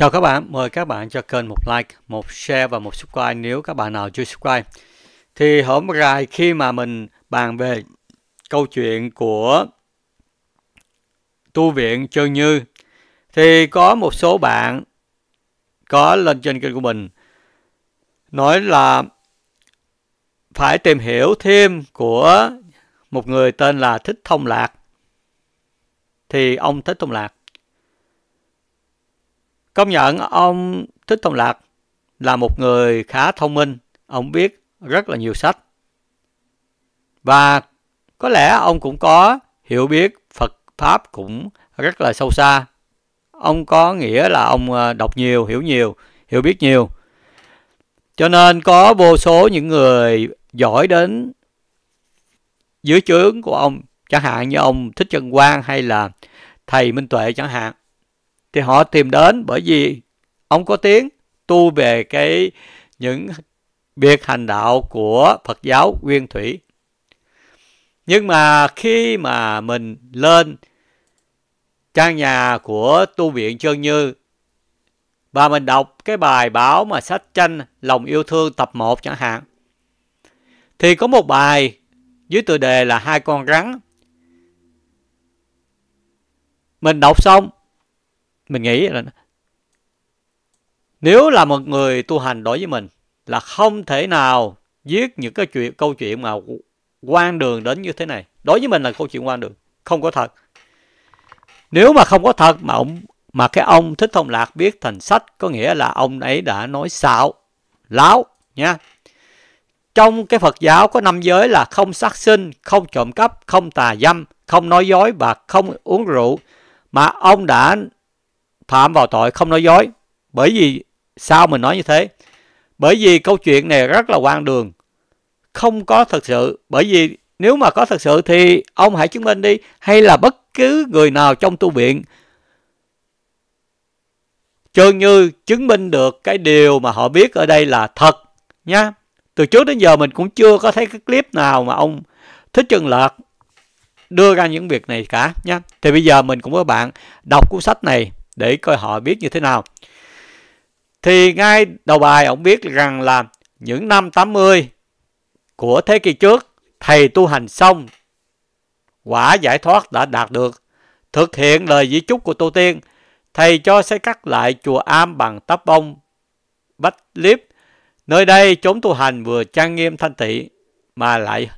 Chào các bạn, mời các bạn cho kênh một like, một share và một subscribe nếu các bạn nào chưa subscribe. Thì hôm rài khi mà mình bàn về câu chuyện của tu viện Trơn Như thì có một số bạn có lên trên kênh của mình nói là phải tìm hiểu thêm của một người tên là Thích Thông Lạc. Thì ông Thích Thông Lạc Công nhận ông Thích Thông Lạc là một người khá thông minh, ông biết rất là nhiều sách. Và có lẽ ông cũng có hiểu biết Phật Pháp cũng rất là sâu xa. Ông có nghĩa là ông ờ, đọc nhiều, hiểu nhiều, hiểu biết nhiều. Cho nên có vô số những người giỏi đến dưới trướng của ông, chẳng hạn như ông Thích Trần Quang hay là thầy Minh Tuệ chẳng hạn thì họ tìm đến bởi vì ông có tiếng tu về cái những việc hành đạo của Phật giáo Nguyên Thủy. Nhưng mà khi mà mình lên trang nhà của tu viện Trơn Như và mình đọc cái bài báo mà sách tranh Lòng yêu thương tập 1 chẳng hạn thì có một bài dưới tựa đề là hai con rắn. Mình đọc xong mình nghĩ là nếu là một người tu hành đối với mình là không thể nào viết những cái chuyện câu chuyện mà quan đường đến như thế này đối với mình là câu chuyện quan đường không có thật nếu mà không có thật mà ông mà cái ông thích thông lạc biết thành sách có nghĩa là ông ấy đã nói xạo láo nha trong cái Phật giáo có năm giới là không sát sinh, không trộm cắp, không tà dâm, không nói dối và không uống rượu. Mà ông đã phạm vào tội không nói dối. Bởi vì sao mình nói như thế? Bởi vì câu chuyện này rất là quan đường. Không có thật sự. Bởi vì nếu mà có thật sự thì ông hãy chứng minh đi. Hay là bất cứ người nào trong tu viện. Trơn như chứng minh được cái điều mà họ biết ở đây là thật. nhá Từ trước đến giờ mình cũng chưa có thấy cái clip nào mà ông Thích trừng Lạc đưa ra những việc này cả nhá Thì bây giờ mình cũng với bạn đọc cuốn sách này để coi họ biết như thế nào. Thì ngay đầu bài ông biết rằng là những năm 80 của thế kỷ trước, thầy tu hành xong, quả giải thoát đã đạt được. Thực hiện lời di chúc của tổ Tiên, thầy cho xây cắt lại chùa am bằng tắp bông, bách liếp. Nơi đây chốn tu hành vừa trang nghiêm thanh tị mà lại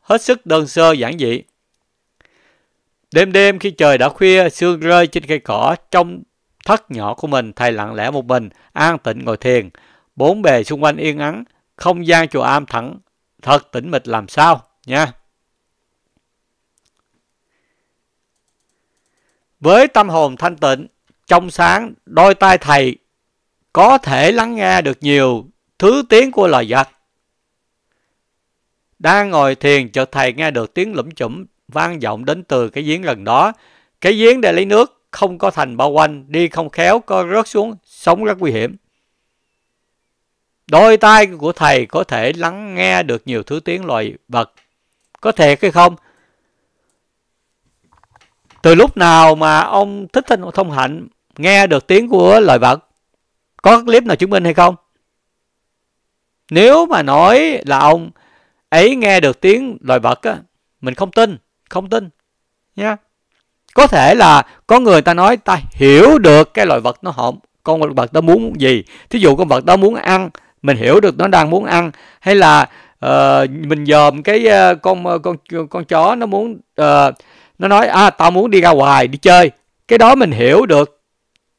hết sức đơn sơ giản dị. Đêm đêm khi trời đã khuya, sương rơi trên cây cỏ, trong thất nhỏ của mình, thầy lặng lẽ một mình, an tịnh ngồi thiền. Bốn bề xung quanh yên ắng, không gian chùa am thẳng, thật tĩnh mịch làm sao, nha. Với tâm hồn thanh tịnh, trong sáng, đôi tai thầy có thể lắng nghe được nhiều thứ tiếng của loài vật. Đang ngồi thiền chợt thầy nghe được tiếng lủm chủm vang vọng đến từ cái giếng gần đó. Cái giếng để lấy nước không có thành bao quanh, đi không khéo có rớt xuống, sống rất nguy hiểm. Đôi tai của thầy có thể lắng nghe được nhiều thứ tiếng loài vật. Có thể hay không? Từ lúc nào mà ông Thích Thanh Thông Hạnh nghe được tiếng của loài vật? Có clip nào chứng minh hay không? Nếu mà nói là ông ấy nghe được tiếng loài vật á, mình không tin không tin nha có thể là có người ta nói ta hiểu được cái loài vật nó họ con vật đó muốn gì thí dụ con vật đó muốn ăn mình hiểu được nó đang muốn ăn hay là uh, mình dòm cái uh, con ờ, con con chó nó muốn uh, nó nói à tao muốn đi ra ngoài đi chơi cái đó mình hiểu được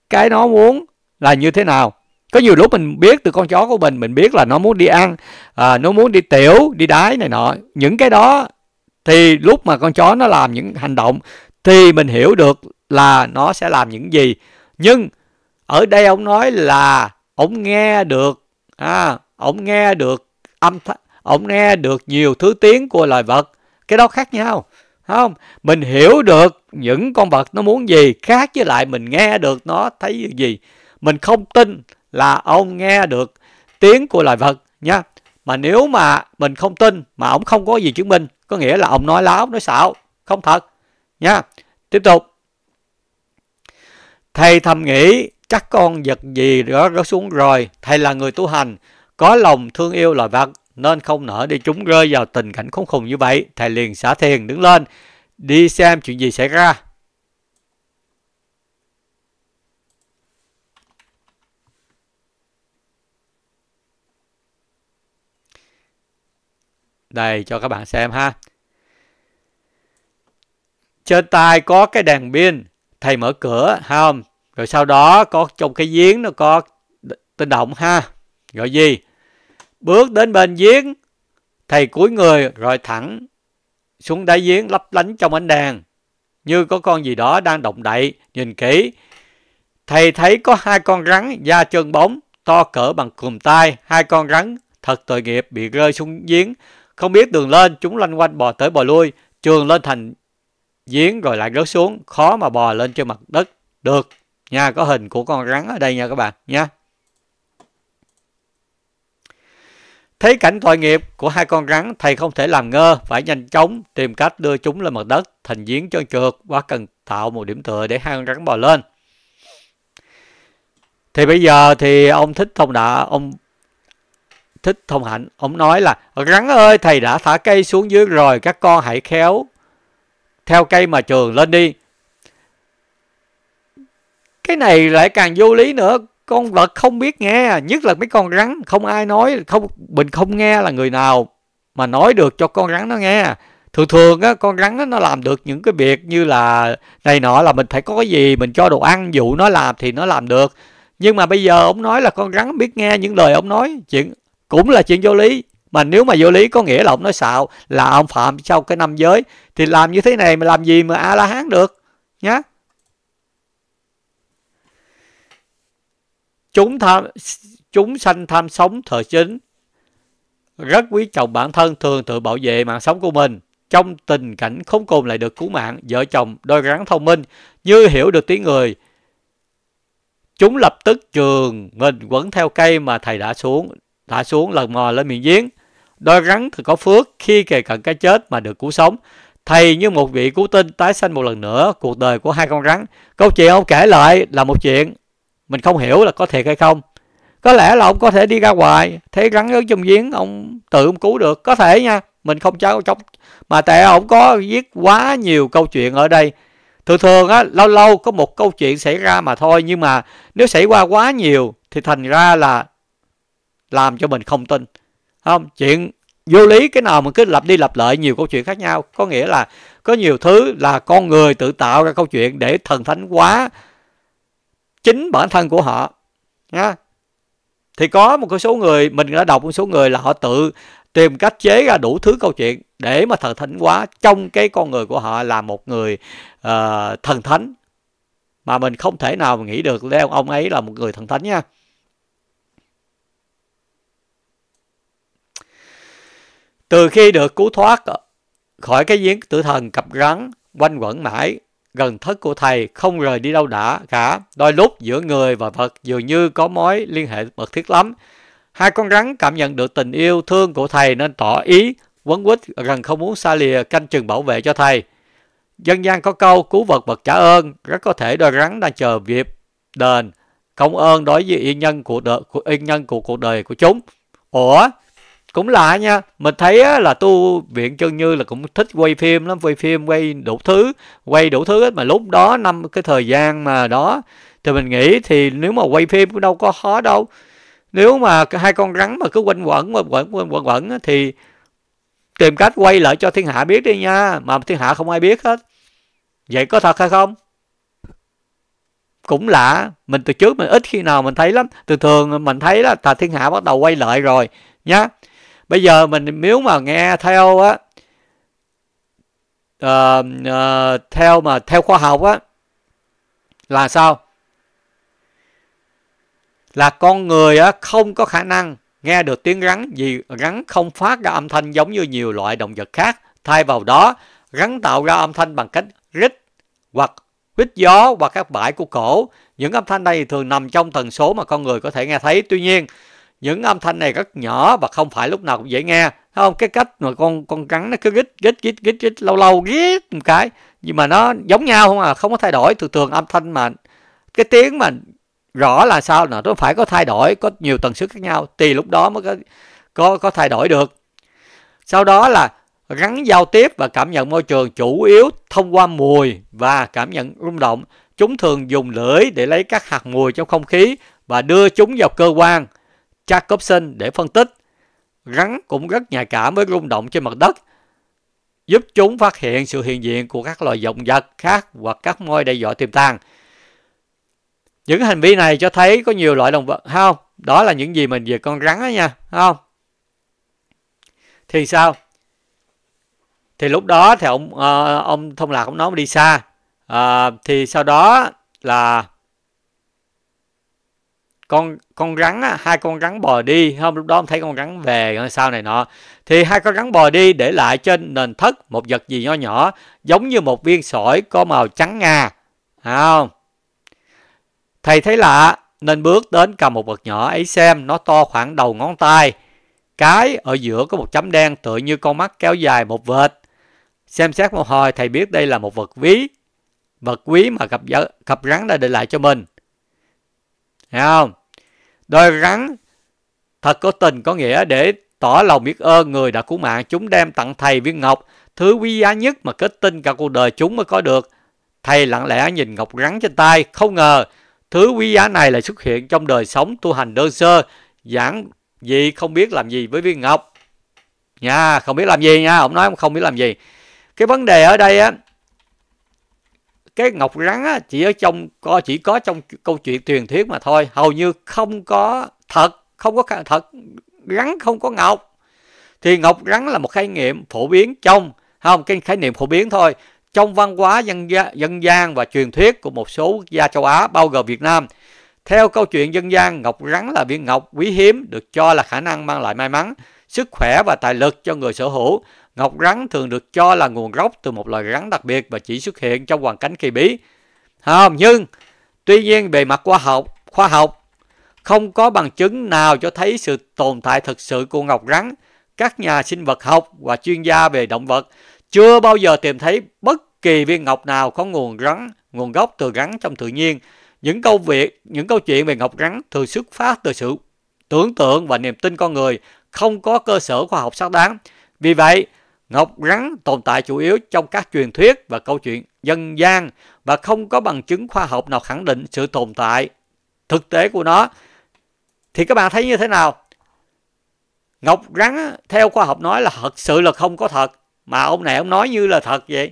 cái nó muốn là như thế nào có nhiều lúc mình biết từ con chó của mình mình biết là nó muốn đi ăn à, nó muốn đi tiểu đi đái này nọ những cái đó thì lúc mà con chó nó làm những hành động thì mình hiểu được là nó sẽ làm những gì nhưng ở đây ông nói là ông nghe được à, ông nghe được âm th- ông nghe được nhiều thứ tiếng của loài vật cái đó khác nhau không mình hiểu được những con vật nó muốn gì khác với lại mình nghe được nó thấy gì mình không tin là ông nghe được tiếng của loài vật nha mà nếu mà mình không tin mà ông không có gì chứng minh có nghĩa là ông nói láo nói xạo không thật nha tiếp tục thầy thầm nghĩ chắc con vật gì đó rớt xuống rồi thầy là người tu hành có lòng thương yêu loài vật nên không nỡ để chúng rơi vào tình cảnh khốn khủng như vậy thầy liền xả thiền đứng lên đi xem chuyện gì xảy ra Đây cho các bạn xem ha. Trên tay có cái đèn pin, thầy mở cửa không? Rồi sau đó có trong cái giếng nó có tin động ha. Gọi gì? Bước đến bên giếng, thầy cúi người rồi thẳng xuống đáy giếng lấp lánh trong ánh đèn. Như có con gì đó đang động đậy, nhìn kỹ. Thầy thấy có hai con rắn da chân bóng, to cỡ bằng cùm tay, hai con rắn thật tội nghiệp bị rơi xuống giếng không biết đường lên, chúng loanh quanh bò tới bò lui, trường lên thành giếng rồi lại rớt xuống, khó mà bò lên trên mặt đất được. Nha, có hình của con rắn ở đây nha các bạn nha. Thấy cảnh tội nghiệp của hai con rắn, thầy không thể làm ngơ, phải nhanh chóng tìm cách đưa chúng lên mặt đất thành giếng cho trượt quá cần tạo một điểm tựa để hai con rắn bò lên. Thì bây giờ thì ông thích thông đã ông thích Thông Hạnh. Ông nói là rắn ơi thầy đã thả cây xuống dưới rồi các con hãy khéo theo cây mà trường lên đi. Cái này lại càng vô lý nữa. Con vật không biết nghe. Nhất là mấy con rắn. Không ai nói. không Mình không nghe là người nào mà nói được cho con rắn nó nghe thường thường á, con rắn nó làm được những cái việc như là này nọ là mình phải có cái gì mình cho đồ ăn dụ nó làm thì nó làm được nhưng mà bây giờ ông nói là con rắn biết nghe những lời ông nói chuyện cũng là chuyện vô lý mà nếu mà vô lý có nghĩa là ông nói xạo là ông phạm sau cái năm giới thì làm như thế này mà làm gì mà a la hán được nhá chúng tham chúng sanh tham sống thời chính rất quý trọng bản thân thường tự bảo vệ mạng sống của mình trong tình cảnh khốn cùng lại được cứu mạng vợ chồng đôi rắn thông minh như hiểu được tiếng người chúng lập tức trường mình quấn theo cây mà thầy đã xuống thả xuống lần mò lên miệng giếng. Đôi rắn thật có phước khi kề cận cái chết mà được cứu sống. Thầy như một vị cứu tinh tái sanh một lần nữa cuộc đời của hai con rắn. Câu chuyện ông kể lại là một chuyện mình không hiểu là có thiệt hay không. Có lẽ là ông có thể đi ra ngoài, thấy rắn ở trong giếng, ông tự ông cứu được. Có thể nha, mình không cháu trong. Mà tại ông có viết quá nhiều câu chuyện ở đây. Thường thường á, lâu lâu có một câu chuyện xảy ra mà thôi. Nhưng mà nếu xảy qua quá nhiều thì thành ra là làm cho mình không tin không chuyện vô lý cái nào mà cứ lặp đi lặp lại nhiều câu chuyện khác nhau có nghĩa là có nhiều thứ là con người tự tạo ra câu chuyện để thần thánh hóa chính bản thân của họ nha thì có một số người mình đã đọc một số người là họ tự tìm cách chế ra đủ thứ câu chuyện để mà thần thánh hóa trong cái con người của họ là một người uh, thần thánh mà mình không thể nào mà nghĩ được leo ông ấy là một người thần thánh nha Từ khi được cứu thoát khỏi cái giếng tử thần cặp rắn, quanh quẩn mãi, gần thất của thầy không rời đi đâu đã cả. Đôi lúc giữa người và vật dường như có mối liên hệ mật thiết lắm. Hai con rắn cảm nhận được tình yêu thương của thầy nên tỏ ý quấn quýt rằng không muốn xa lìa canh chừng bảo vệ cho thầy. Dân gian có câu cứu vật vật trả ơn, rất có thể đôi rắn đang chờ việc đền công ơn đối với yên nhân của đời, của yên nhân của cuộc đời của chúng. Ủa, cũng lạ nha mình thấy là tu viện chân như là cũng thích quay phim lắm quay phim quay đủ thứ quay đủ thứ hết mà lúc đó năm cái thời gian mà đó thì mình nghĩ thì nếu mà quay phim cũng đâu có khó đâu nếu mà hai con rắn mà cứ quanh quẩn quanh quẩn quanh quẩn, quẩn thì tìm cách quay lại cho thiên hạ biết đi nha mà thiên hạ không ai biết hết vậy có thật hay không cũng lạ mình từ trước mình ít khi nào mình thấy lắm từ thường mình thấy là thà thiên hạ bắt đầu quay lại rồi nhá bây giờ mình nếu mà nghe theo á uh, uh, theo mà theo khoa học á là sao là con người á không có khả năng nghe được tiếng rắn vì rắn không phát ra âm thanh giống như nhiều loại động vật khác thay vào đó rắn tạo ra âm thanh bằng cách rít hoặc hít gió hoặc các bãi của cổ những âm thanh này thường nằm trong tần số mà con người có thể nghe thấy tuy nhiên những âm thanh này rất nhỏ và không phải lúc nào cũng dễ nghe Thấy không cái cách mà con con cắn nó cứ gít gít gít gít gít lâu lâu gít một cái nhưng mà nó giống nhau không à không có thay đổi thường thường âm thanh mà cái tiếng mà rõ là sao là nó phải có thay đổi có nhiều tần suất khác nhau thì lúc đó mới có có, có thay đổi được sau đó là gắn giao tiếp và cảm nhận môi trường chủ yếu thông qua mùi và cảm nhận rung động chúng thường dùng lưỡi để lấy các hạt mùi trong không khí và đưa chúng vào cơ quan Jacobson để phân tích. Rắn cũng rất nhạy cảm với rung động trên mặt đất, giúp chúng phát hiện sự hiện diện của các loài động vật khác hoặc các mối đe dọa tiềm tàng. Những hành vi này cho thấy có nhiều loại động vật không? Đó là những gì mình về con rắn đó nha, không? Thì sao? Thì lúc đó thì ông ờ, ông thông lạc ông nói đi xa. À, thì sau đó là con con rắn á, hai con rắn bò đi hôm lúc đó ông thấy con rắn về sau này nọ thì hai con rắn bò đi để lại trên nền thất một vật gì nho nhỏ giống như một viên sỏi có màu trắng ngà không thầy thấy lạ nên bước đến cầm một vật nhỏ ấy xem nó to khoảng đầu ngón tay cái ở giữa có một chấm đen tựa như con mắt kéo dài một vệt xem xét một hồi thầy biết đây là một vật ví vật quý mà cặp, cặp rắn đã để lại cho mình Thấy không? Đôi rắn thật có tình có nghĩa để tỏ lòng biết ơn người đã cứu mạng chúng đem tặng thầy viên ngọc thứ quý giá nhất mà kết tinh cả cuộc đời chúng mới có được thầy lặng lẽ nhìn ngọc rắn trên tay không ngờ thứ quý giá này lại xuất hiện trong đời sống tu hành đơn sơ giảng gì không biết làm gì với viên ngọc nha không biết làm gì nha ông nói không biết làm gì cái vấn đề ở đây á cái ngọc rắn á, chỉ ở trong có chỉ có trong câu chuyện truyền thuyết mà thôi hầu như không có thật không có thật rắn không có ngọc thì ngọc rắn là một khái niệm phổ biến trong không cái khái niệm phổ biến thôi trong văn hóa dân dân gian và truyền thuyết của một số quốc gia châu Á bao gồm Việt Nam theo câu chuyện dân gian ngọc rắn là viên ngọc quý hiếm được cho là khả năng mang lại may mắn sức khỏe và tài lực cho người sở hữu Ngọc rắn thường được cho là nguồn gốc từ một loài rắn đặc biệt và chỉ xuất hiện trong hoàn cảnh kỳ bí. Không, nhưng tuy nhiên bề mặt khoa học, khoa học không có bằng chứng nào cho thấy sự tồn tại thực sự của ngọc rắn. Các nhà sinh vật học và chuyên gia về động vật chưa bao giờ tìm thấy bất kỳ viên ngọc nào có nguồn rắn, nguồn gốc từ rắn trong tự nhiên. Những câu việc, những câu chuyện về ngọc rắn thường xuất phát từ sự tưởng tượng và niềm tin con người không có cơ sở khoa học xác đáng. Vì vậy, Ngọc rắn tồn tại chủ yếu trong các truyền thuyết và câu chuyện dân gian và không có bằng chứng khoa học nào khẳng định sự tồn tại thực tế của nó. Thì các bạn thấy như thế nào? Ngọc rắn theo khoa học nói là thật sự là không có thật mà ông này ông nói như là thật vậy.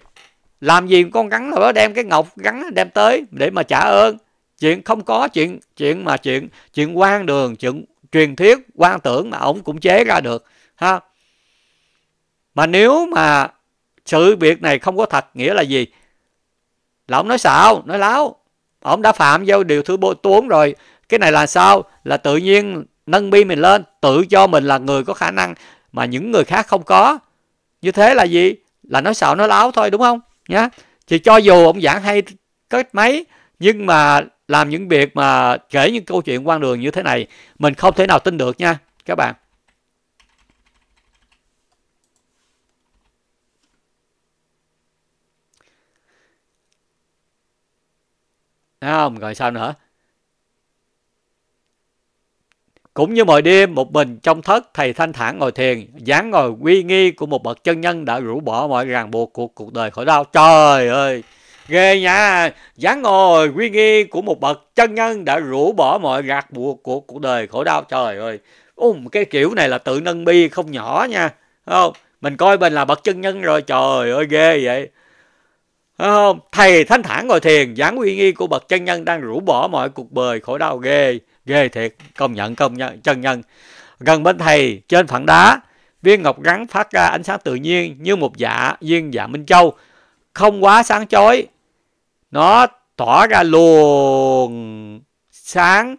Làm gì con rắn nó đem cái ngọc rắn đem tới để mà trả ơn. Chuyện không có chuyện chuyện mà chuyện chuyện quan đường, chuyện truyền thuyết quan tưởng mà ông cũng chế ra được ha mà nếu mà sự việc này không có thật nghĩa là gì? Là ông nói xạo, nói láo. Ông đã phạm vào điều thứ bốn rồi. Cái này là sao? Là tự nhiên nâng bi mình lên, tự cho mình là người có khả năng mà những người khác không có. Như thế là gì? Là nói xạo, nói láo thôi đúng không? Nhá. Thì cho dù ông giảng hay cách mấy nhưng mà làm những việc mà kể những câu chuyện quan đường như thế này mình không thể nào tin được nha các bạn Thấy không? Rồi sao nữa? Cũng như mọi đêm, một mình trong thất, thầy thanh thản ngồi thiền, dáng ngồi uy nghi của một bậc chân nhân đã rũ bỏ mọi ràng buộc của cuộc đời khổ đau. Trời ơi! Ghê nha! Dáng ngồi uy nghi của một bậc chân nhân đã rũ bỏ mọi gạt buộc của cuộc đời khổ đau. Trời ơi! Ôm cái kiểu này là tự nâng bi không nhỏ nha. Không? Mình coi mình là bậc chân nhân rồi. Trời ơi! Ghê vậy! không? Thầy thanh thản ngồi thiền, giảng uy nghi của bậc chân nhân đang rũ bỏ mọi cuộc bời khổ đau ghê, ghê thiệt, công nhận công nhận chân nhân. Gần bên thầy, trên phẳng đá, viên ngọc rắn phát ra ánh sáng tự nhiên như một dạ viên dạ minh châu, không quá sáng chói. Nó tỏa ra luồng sáng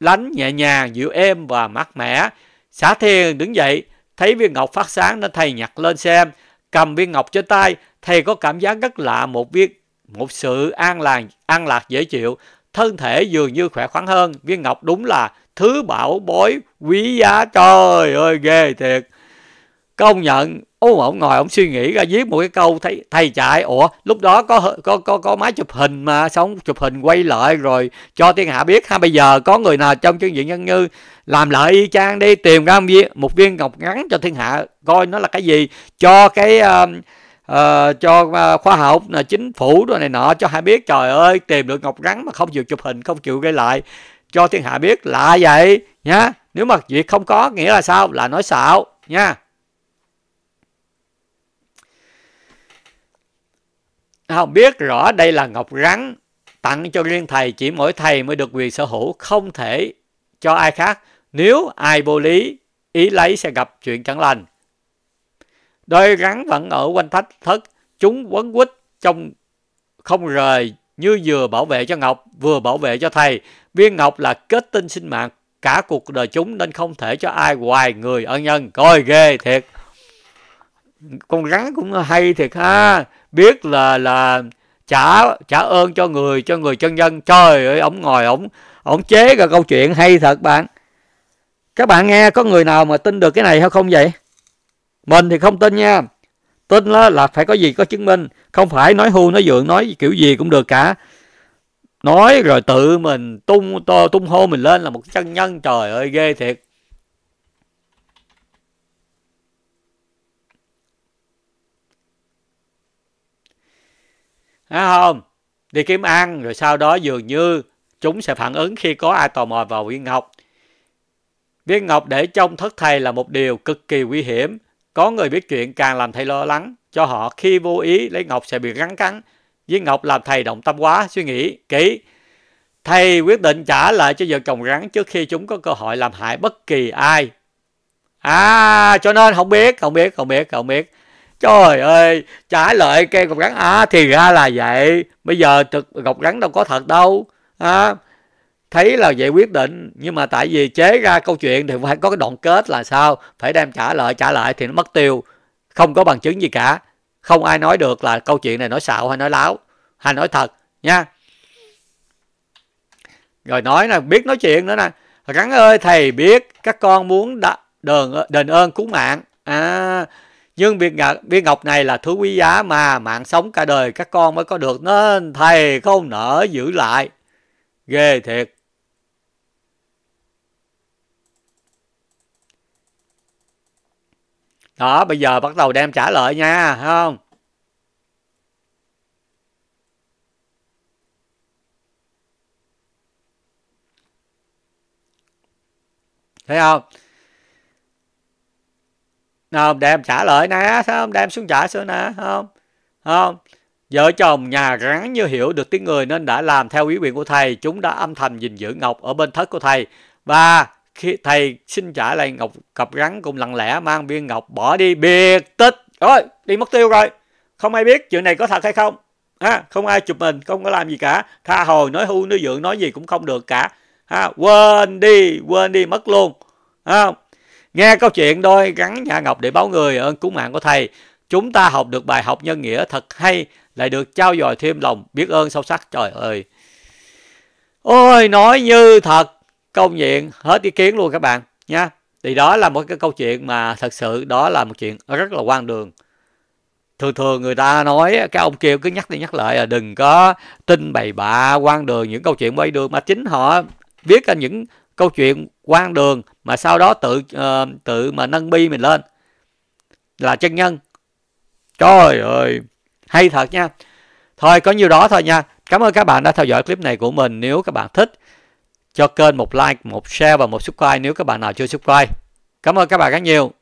lánh nhẹ nhàng, dịu êm và mát mẻ. Xã thiền đứng dậy, thấy viên ngọc phát sáng nên thầy nhặt lên xem, cầm viên ngọc trên tay, thầy có cảm giác rất lạ một việc một sự an lành an lạc dễ chịu thân thể dường như khỏe khoắn hơn viên ngọc đúng là thứ bảo bối quý giá trời ơi ghê thiệt công nhận ông ổng ngồi ông suy nghĩ ra viết một cái câu thấy thầy chạy ủa lúc đó có có có có máy chụp hình mà xong chụp hình quay lại rồi cho thiên hạ biết ha bây giờ có người nào trong chương viện nhân như làm lại y chang đi tìm ra một viên, một viên ngọc ngắn cho thiên hạ coi nó là cái gì cho cái uh, uh, cho ờ, khoa học là chính phủ đồ này nọ cho hai biết trời ơi tìm được ngọc rắn mà không chịu chụp hình không chịu gây lại cho thiên hạ biết lạ vậy nhá nếu mà việc không có nghĩa là sao là nói xạo nha không biết rõ đây là ngọc rắn tặng cho riêng thầy chỉ mỗi thầy mới được quyền sở hữu không thể cho ai khác nếu ai vô lý ý lấy sẽ gặp chuyện chẳng lành Đôi rắn vẫn ở quanh thách thất, chúng quấn quýt trong không rời như vừa bảo vệ cho Ngọc, vừa bảo vệ cho thầy. Viên Ngọc là kết tinh sinh mạng cả cuộc đời chúng nên không thể cho ai ngoài người ân nhân. Coi ghê thiệt. Con rắn cũng hay thiệt ha. Biết là là trả trả ơn cho người, cho người chân nhân Trời ơi, ổng ngồi ổng ổng chế ra câu chuyện hay thật bạn. Các bạn nghe có người nào mà tin được cái này hay không vậy? mình thì không tin nha tin là, phải có gì có chứng minh không phải nói hưu nói dượng nói kiểu gì cũng được cả nói rồi tự mình tung to, tung hô mình lên là một chân nhân trời ơi ghê thiệt Thấy không? Đi kiếm ăn rồi sau đó dường như chúng sẽ phản ứng khi có ai tò mò vào viên ngọc. Viên ngọc để trong thất thầy là một điều cực kỳ nguy hiểm có người biết chuyện càng làm thầy lo lắng cho họ khi vô ý lấy Ngọc sẽ bị rắn cắn. với Ngọc làm thầy động tâm quá, suy nghĩ kỹ. Thầy quyết định trả lại cho vợ chồng rắn trước khi chúng có cơ hội làm hại bất kỳ ai. À, cho nên không biết, không biết, không biết, không biết. Trời ơi, trả lợi cây gọc rắn. À, thì ra là vậy. Bây giờ thực gọc rắn đâu có thật đâu. À, thấy là vậy quyết định nhưng mà tại vì chế ra câu chuyện thì phải có cái đoạn kết là sao phải đem trả lại trả lại thì nó mất tiêu không có bằng chứng gì cả không ai nói được là câu chuyện này nói xạo hay nói láo hay nói thật nha rồi nói là biết nói chuyện nữa nè rắn ơi thầy biết các con muốn đền đền ơn cứu mạng à nhưng viên ngọc, viên ngọc này là thứ quý giá mà mạng sống cả đời các con mới có được nên thầy không nỡ giữ lại ghê thiệt Đó, bây giờ bắt đầu đem trả lời nha, không? Thấy không? nào đem trả lời nè, không? Đem xuống trả xuống nè, không? Không? Vợ chồng nhà rắn như hiểu được tiếng người nên đã làm theo ý quyền của thầy. Chúng đã âm thầm gìn giữ Ngọc ở bên thất của thầy. Và khi thầy xin trả lại ngọc cặp rắn cùng lặng lẽ mang viên ngọc bỏ đi biệt tích rồi đi mất tiêu rồi không ai biết chuyện này có thật hay không ha không ai chụp mình không có làm gì cả tha hồ nói hưu nói dưỡng nói gì cũng không được cả ha quên đi quên đi mất luôn ha nghe câu chuyện đôi gắn nhà ngọc để báo người ơn cứu mạng của thầy chúng ta học được bài học nhân nghĩa thật hay lại được trao dồi thêm lòng biết ơn sâu sắc trời ơi ôi nói như thật công diện hết ý kiến luôn các bạn nha thì đó là một cái câu chuyện mà thật sự đó là một chuyện rất là quan đường thường thường người ta nói cái ông kia cứ nhắc đi nhắc lại là đừng có tin bày bạ quan đường những câu chuyện quay đường mà chính họ viết ra những câu chuyện quan đường mà sau đó tự uh, tự mà nâng bi mình lên là chân nhân trời ơi hay thật nha thôi có nhiêu đó thôi nha cảm ơn các bạn đã theo dõi clip này của mình nếu các bạn thích cho kênh một like, một share và một subscribe nếu các bạn nào chưa subscribe. Cảm ơn các bạn rất nhiều.